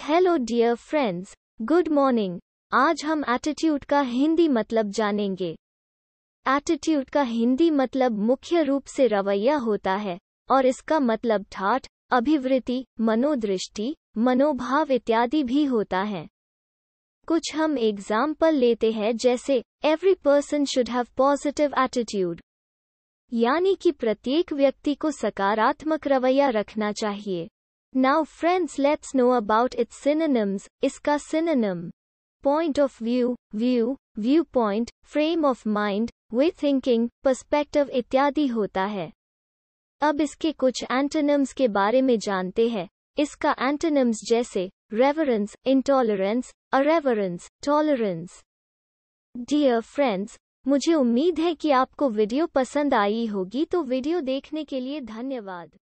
Hello dear friends good morning आज हम attitude का हिंदी मतलब जानेंगे एटीट्यूड का हिंदी मतलब मुख्य रूप से रवैया होता है और इसका मतलब ठाठ अभिवृत्ति मनोदृष्टि मनोभाव इत्यादि भी होता है कुछ हम एग्जाम्पल लेते हैं जैसे every person should have positive attitude यानी कि प्रत्येक व्यक्ति को सकारात्मक रवैया रखना चाहिए Now friends let's know about its synonyms, इसका synonym. Point of view, view, viewpoint, frame of mind, way thinking perspective इत्यादि होता है अब इसके कुछ एंटोनिम्स के बारे में जानते हैं इसका एंटोनिम्स जैसे reverence intolerance irreverence tolerance dear friends मुझे उम्मीद है कि आपको वीडियो पसंद आई होगी तो वीडियो देखने के लिए धन्यवाद